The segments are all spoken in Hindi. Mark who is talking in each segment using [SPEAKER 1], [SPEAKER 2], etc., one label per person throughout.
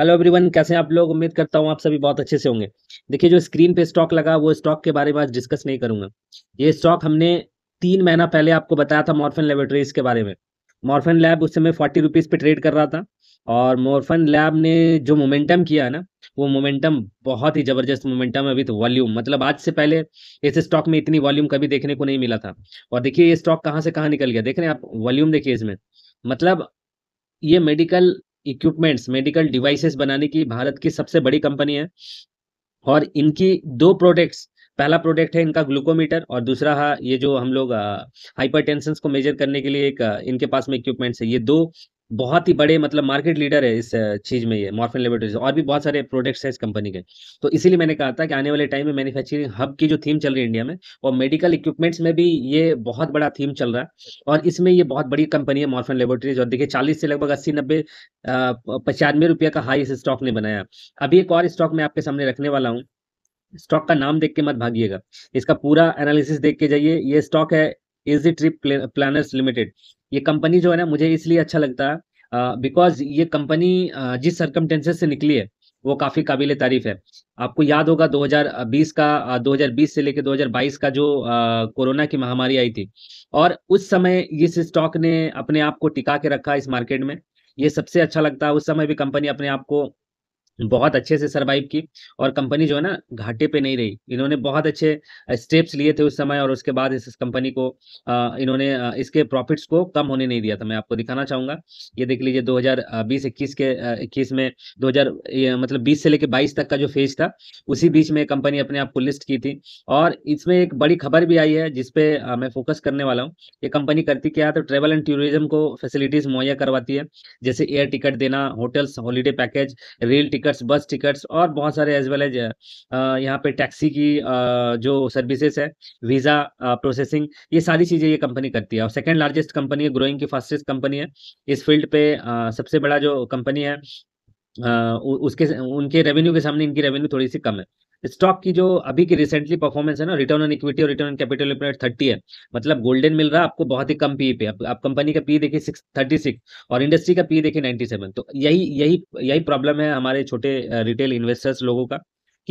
[SPEAKER 1] हेलो एवरीवन कैसे आप लोग उम्मीद करता हूँ आप सभी बहुत अच्छे से होंगे देखिए जो स्क्रीन पे स्टॉक लगा वो स्टॉक के बारे में आज डिस्कस नहीं करूंगा ये स्टॉक हमने तीन महीना पहले आपको बताया था मॉर्फन लेबोरेटरीज के बारे में मॉर्फन लैब उस समय फोर्टी रुपीज़ पे ट्रेड कर रहा था और मॉर्फन लैब ने जो मोमेंटम किया है ना वो मोमेंटम बहुत ही ज़बरदस्त मोमेंटम है विथ वॉल्यूम तो मतलब आज से पहले इस स्टॉक में इतनी वॉल्यूम कभी देखने को नहीं मिला था और देखिए ये स्टॉक कहाँ से कहाँ निकल गया देख रहे हैं आप वॉल्यूम देखिए इसमें मतलब ये मेडिकल इक्विपमेंट्स मेडिकल डिवाइसेस बनाने की भारत की सबसे बड़ी कंपनी है और इनकी दो प्रोडक्ट्स पहला प्रोडक्ट है इनका ग्लूकोमीटर और दूसरा है ये जो हम लोग हाइपर को मेजर करने के लिए एक इनके पास में इक्विपमेंट्स है ये दो बहुत ही बड़े मतलब मार्केट लीडर है इस चीज़ में ये मॉर्फिन लेबोरेटरीज और भी बहुत सारे प्रोडक्ट्स हैं इस कंपनी के तो इसीलिए मैंने कहा था कि आने वाले टाइम में मैन्युफैक्चरिंग हब की जो थीम चल रही है इंडिया में और मेडिकल इक्विपमेंट्स में भी ये बहुत बड़ा थीम चल रहा है और इसमें ये बहुत बड़ी कंपनी है मॉर्फिन लेबोरेटरीज और देखिए चालीस से लगभग अस्सी नब्बे पचानवे रुपये का हाई इस स्टॉक ने बनाया अभी एक और स्टॉक मैं आपके सामने रखने वाला हूँ स्टॉक का नाम देख के मत भागिएगा इसका पूरा एनालिसिस देख के जाइए ये स्टॉक है इजी ट्रिप प्लानर्स लिमिटेड ये कंपनी जो है ना मुझे इसलिए अच्छा लगता है बिकॉज ये कंपनी जिस सर्कमटेंसेस से निकली है वो काफ़ी काबिल तारीफ है आपको याद होगा 2020 का 2020 से लेकर 2022 का जो कोरोना की महामारी आई थी और उस समय इस स्टॉक ने अपने आप को टिका के रखा इस मार्केट में ये सबसे अच्छा लगता है उस समय भी कंपनी अपने आप को बहुत अच्छे से सरवाइव की और कंपनी जो है ना घाटे पे नहीं रही इन्होंने बहुत अच्छे स्टेप्स लिए थे उस समय और उसके बाद इस कंपनी को इन्होंने इसके प्रॉफिट्स को कम होने नहीं दिया था मैं आपको दिखाना चाहूंगा ये देख लीजिए 2020 21 के 21 में 2000 मतलब 20 से लेकर 22 तक का जो फेज था उसी हम्म। बीच में कंपनी अपने आप को लिस्ट की थी और इसमें एक बड़ी खबर भी आई है जिसपे मैं फोकस करने वाला हूँ ये कंपनी करती क्या तो ट्रेवल एंड टूरिज्म को फैसिलिटीज मुहैया करवाती है जैसे एयर टिकट देना hotels holiday package rail ticket tickets bus tickets और बहुत सारे एज वेल एज यहाँ पे टैक्सी की जो सर्विसेज है वीज़ा प्रोसेसिंग ये सारी चीज़ें ये कंपनी करती है और सेकेंड लार्जेस्ट कंपनी है ग्रोइंग की फास्टेस्ट कंपनी है इस फील्ड पे सबसे बड़ा जो कंपनी है उसके उनके रेवेन्यू के सामने इनकी रेवेन्यू थोड़ी सी कम है स्टॉक की जो अभी की रिसेंटली परफॉर्मेंस है ना रिटर्न ऑन इक्विटी और रिटर्न ऑन कैपिटल थर्टी है मतलब गोल्डन मिल रहा है आपको बहुत ही कम पी e पे आप, कंपनी का पी e देखिए सिक्स थर्टी सिक्स और इंडस्ट्री का पी e देखिए नाइन्टी सेवन तो यही यही यही प्रॉब्लम है हमारे छोटे रिटेल इन्वेस्टर्स लोगों का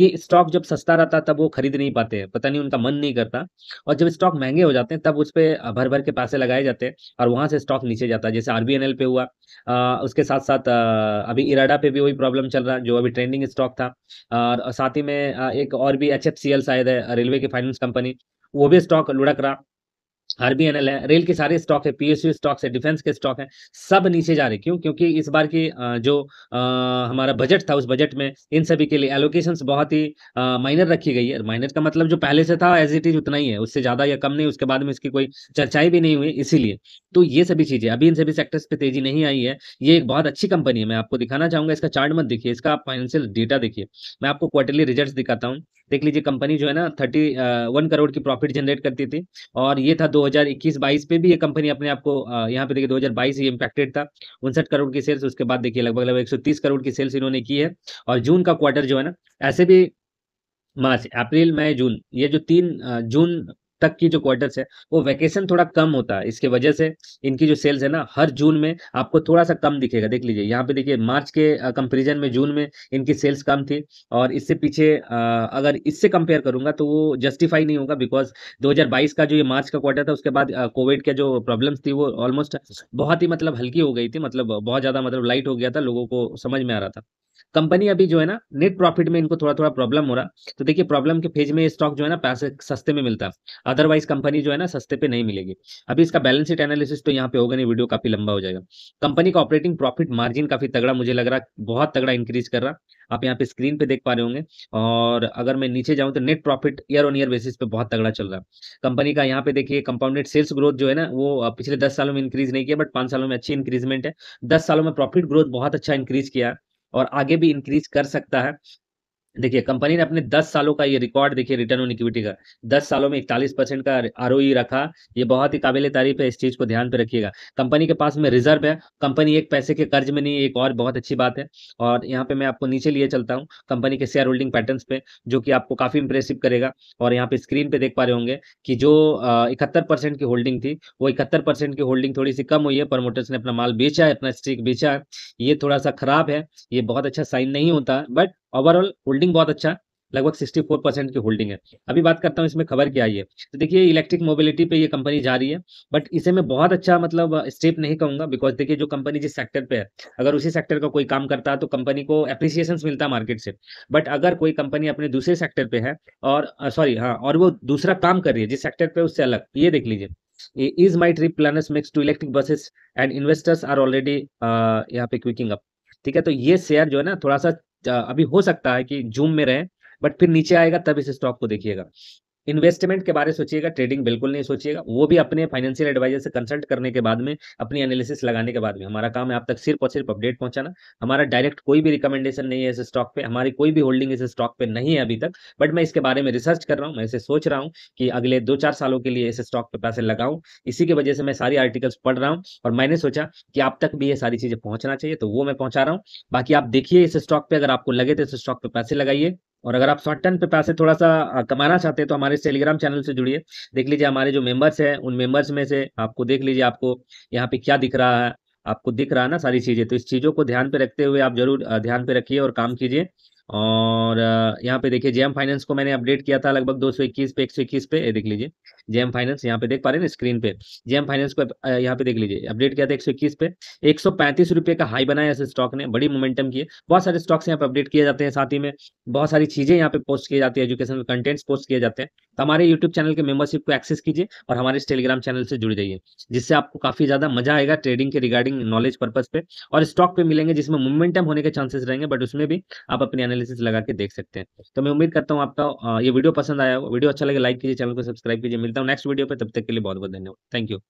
[SPEAKER 1] कि स्टॉक जब सस्ता रहता तब वो खरीद नहीं पाते हैं पता नहीं उनका मन नहीं करता और जब स्टॉक महंगे हो जाते हैं तब उस पर भर भर के पैसे लगाए जाते हैं और वहाँ से स्टॉक नीचे जाता है जैसे आर पे हुआ आ, उसके साथ साथ आ, अभी इराडा पे भी वही प्रॉब्लम चल रहा है जो अभी ट्रेंडिंग स्टॉक था और साथ ही में एक और भी एच शायद है रेलवे की फाइनेंस कंपनी वो भी स्टॉक लुढ़क रहा आरबीएनएल है रेल के सारे स्टॉक है पीएसयू स्टॉक्स है डिफेंस के स्टॉक है सब नीचे जा रहे क्यों क्योंकि इस बार की जो हमारा बजट था उस बजट में इन सभी के लिए एलोकेशन बहुत ही माइनर रखी गई है माइनर का मतलब जो पहले से था एज इट इज उतना ही है उससे ज्यादा या कम नहीं उसके बाद में इसकी कोई चर्चाएं भी नहीं हुई इसीलिए तो ये सभी चीजें अभी इन सभी सेक्टर्स पे तेजी नहीं आई है ये एक बहुत अच्छी कंपनी है मैं आपको दिखाना चाहूंगा इसका चार्ट मत देखिए इसका फाइनेंशियल डेटा देखिए मैं आपको क्वार्टरली रिजल्ट दिखाता हूँ देख लीजिए कंपनी जो है ना थर्टी वन करोड़ की प्रॉफिट जनरेट करती थी और ये था दो 2021-22 पे भी ये कंपनी अपने आप को यहाँ पे देखिए 2022 हजार ही इम्पैक्टेड था उनसठ करोड़ की सेल्स उसके बाद देखिए लगभग लगभग 130 करोड़ की सेल्स इन्होंने की है और जून का क्वार्टर जो है ना ऐसे भी मार्च अप्रैल मई जून ये जो तीन जून तक की जो क्वार्टर्स है वो वैकेशन थोड़ा कम होता है इसके वजह से इनकी जो सेल्स है ना हर जून में आपको थोड़ा सा कम दिखेगा देख लीजिए यहाँ पे देखिए मार्च के कंपेरिजन में जून में इनकी सेल्स कम थी और इससे पीछे अगर इससे कंपेयर करूंगा तो वो जस्टिफाई नहीं होगा बिकॉज दो का जो ये मार्च का क्वार्टर था उसके बाद कोविड के जो प्रॉब्लम्स थी वो ऑलमोस्ट बहुत ही मतलब हल्की हो गई थी मतलब बहुत ज़्यादा मतलब लाइट हो गया था लोगों को समझ में आ रहा था कंपनी अभी जो है ना नेट प्रॉफिट में इनको थोड़ा थोड़ा प्रॉब्लम हो रहा तो देखिए प्रॉब्लम के फेज में स्टॉक जो है ना पैसे सस्ते में मिलता अदरवाइज कंपनी जो है ना सस्ते पे नहीं मिलेगी अभी इसका बैलेंस शीट एनालिसिस तो यहाँ पे होगा नहीं वीडियो काफी लंबा हो जाएगा कंपनी का ऑपरेटिंग प्रॉफिट मार्जिन काफी तगड़ा मुझे लग रहा बहुत तगड़ा इंक्रीज कर रहा आप यहाँ पे स्क्रीन पे देख पा रहे होंगे और अगर मैं नीचे जाऊँ तो net profit year on year basis पे बहुत तगड़ा चल रहा है कंपनी का यहाँ पे देखिए कंपाउंडेड सेल्स ग्रोथ जो है ना वो पिछले दस सालों में इंक्रीज नहीं किया बट पांच सालों में अच्छी इंक्रीजमेंट है दस सालों में प्रॉफिट ग्रोथ बहुत अच्छा इंक्रीज किया और आगे भी इंक्रीज कर सकता है देखिए कंपनी ने अपने 10 सालों का ये रिकॉर्ड देखिए रिटर्न ऑन इक्विटी का 10 सालों में इकतालीस परसेंट का आर e रखा ये बहुत ही काबिल तारीफ है इस चीज को ध्यान पे रखिएगा कंपनी के पास में रिजर्व है कंपनी एक पैसे के कर्ज में नहीं एक और बहुत अच्छी बात है और यहाँ पे मैं आपको नीचे लिए चलता हूँ कंपनी के शेयर होल्डिंग पैटर्न पे जो कि आपको काफी इंप्रेसिव करेगा और यहाँ पे स्क्रीन पे देख पा रहे होंगे कि जो इकहत्तर की होल्डिंग थी वो इकहत्तर की होल्डिंग थोड़ी सी कम हुई है प्रमोटर्स ने अपना माल बेचा है अपना स्टीक बेचा है ये थोड़ा सा खराब है ये बहुत अच्छा साइन नहीं होता बट ओवरऑल होल्डिंग बहुत अच्छा लगभग 64 परसेंट की होल्डिंग है अभी बात करता हूँ इसमें खबर क्या आई है तो देखिए इलेक्ट्रिक मोबिलिटी पे ये कंपनी जा रही है बट इसे मैं बहुत अच्छा मतलब स्टेप नहीं कहूँगा बिकॉज देखिए जो कंपनी जिस सेक्टर पे है अगर उसी सेक्टर का कोई काम करता है तो कंपनी को अप्रिसिएशन मिलता है मार्केट से बट अगर कोई कंपनी अपने दूसरे सेक्टर पे है और सॉरी हाँ और वो दूसरा काम कर रही है जिस सेक्टर पे उससे अलग ये देख लीजिए EaseMyTrip plan makes to electric buses and investors are already यहाँ पे क्विकिंग अप ठीक है तो ये शेयर जो है ना थोड़ा सा अभी हो सकता है कि जूम में रहे बट फिर नीचे आएगा तब इस स्टॉक को देखिएगा इन्वेस्टमेंट के बारे सोचिएगा ट्रेडिंग बिल्कुल नहीं सोचिएगा वो भी अपने फाइनेंशियल एडवाइजर से कंसल्ट करने के बाद में अपनी एनालिसिस लगाने के बाद में हमारा काम है आप तक सिर्फ और सिर्फ अपडेट पहुंचाना हमारा डायरेक्ट कोई भी रिकमेंडेशन नहीं है इस स्टॉक पे हमारी कोई भी होल्डिंग इस स्टॉक पे नहीं है अभी तक बट मैं इसके बारे में रिसर्च कर रहा हूँ मैं इसे सोच रहा हूँ कि अगले दो चार सालों के लिए इस स्टॉक पे पैसे लगाऊँ इसी की वजह से मैं सारी आर्टिकल्स पढ़ रहा हूँ और मैंने सोचा कि आप तक भी ये सारी चीजें पहुंचना चाहिए तो वो मैं पहुंचा रहा हूँ बाकी आप देखिए इस स्टॉक पे अगर आपको लगे तो इस स्टॉक पे पैसे लगाइए और अगर आप शॉर्ट टर्म पे पैसे थोड़ा सा कमाना चाहते हैं तो हमारे टेलीग्राम चैनल से जुड़िए देख लीजिए हमारे जो मेंबर्स हैं उन मेंबर्स में से आपको देख लीजिए आपको यहाँ पे क्या दिख रहा है आपको दिख रहा है ना सारी चीज़ें तो इस चीज़ों को ध्यान पे रखते हुए आप जरूर ध्यान पे रखिए और काम कीजिए और यहाँ पे देखिए जेएम फाइनेंस को मैंने अपडेट किया था लगभग 221 पे 121 पे ये देख लीजिए जेएम फाइनेंस यहाँ पे देख पा रहे हैं स्क्रीन पे जेएम फाइनेंस को यहाँ पे देख लीजिए अपडेट किया था 121 पे एक रुपए का हाई बनाया इस स्टॉक ने बड़ी मोमेंटम किए बहुत सारे स्टॉक्स यहाँ पे अपडेट किए जाते हैं साथ ही में बहुत सारी चीजें यहाँ पे पोस्ट किए जाती है एजुकेशन कंटेंट्स पोस्ट किए जाते हैं तो हमारे यूट्यूब चैनल के मेंबरशिप को एक्सेस कीजिए और हमारे टेलीग्राम चैनल से जुड़ जाइए जिससे आपको काफी ज्यादा मजा आएगा ट्रेडिंग के रिगार्डिंग नॉलेज पर्पज पे और स्टॉक पे मिलेंगे जिसमें मोमेंटम होने के चांसेस रहेंगे बट उसमें भी आप अपने एनालिसिस लगा के देख सकते हैं तो मैं उम्मीद करता हूँ आपका ये वीडियो पसंद आया वीडियो अच्छा लगे लाइक कीजिए चैनल को सब्सक्राइब कीजिए मिलता हूँ नेक्स्ट वीडियो पर तब तक के लिए बहुत बहुत धन्यवाद थैंक यू